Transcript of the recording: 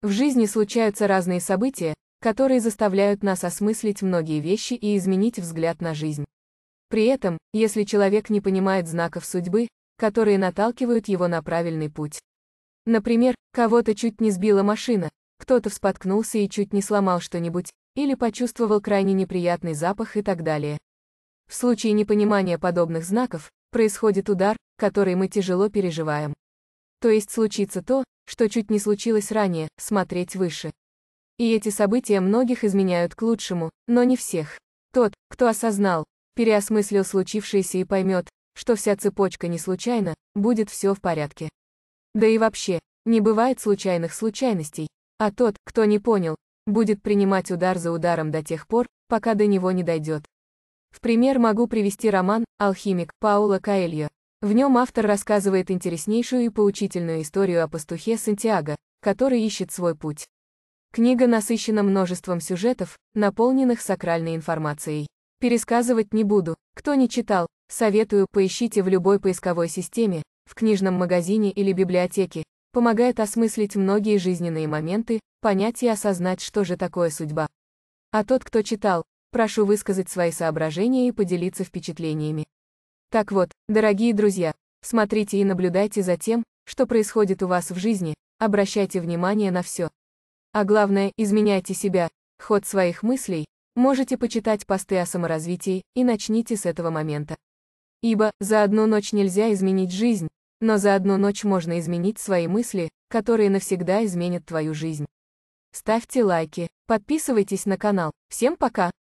В жизни случаются разные события, которые заставляют нас осмыслить многие вещи и изменить взгляд на жизнь. При этом, если человек не понимает знаков судьбы, которые наталкивают его на правильный путь. Например, кого-то чуть не сбила машина, кто-то вспоткнулся и чуть не сломал что-нибудь, или почувствовал крайне неприятный запах и так далее. В случае непонимания подобных знаков, происходит удар, который мы тяжело переживаем. То есть случится то, что чуть не случилось ранее, смотреть выше. И эти события многих изменяют к лучшему, но не всех. Тот, кто осознал, переосмыслил случившееся и поймет, что вся цепочка не случайна, будет все в порядке. Да и вообще, не бывает случайных случайностей, а тот, кто не понял, будет принимать удар за ударом до тех пор, пока до него не дойдет. В пример могу привести роман «Алхимик» Паула Каэльо. В нем автор рассказывает интереснейшую и поучительную историю о пастухе Сантьяго, который ищет свой путь. Книга насыщена множеством сюжетов, наполненных сакральной информацией. Пересказывать не буду, кто не читал, советую, поищите в любой поисковой системе, в книжном магазине или библиотеке, помогает осмыслить многие жизненные моменты, понять и осознать, что же такое судьба. А тот, кто читал, прошу высказать свои соображения и поделиться впечатлениями. Так вот, дорогие друзья, смотрите и наблюдайте за тем, что происходит у вас в жизни, обращайте внимание на все. А главное, изменяйте себя, ход своих мыслей, можете почитать посты о саморазвитии и начните с этого момента. Ибо, за одну ночь нельзя изменить жизнь, но за одну ночь можно изменить свои мысли, которые навсегда изменят твою жизнь. Ставьте лайки, подписывайтесь на канал. Всем пока!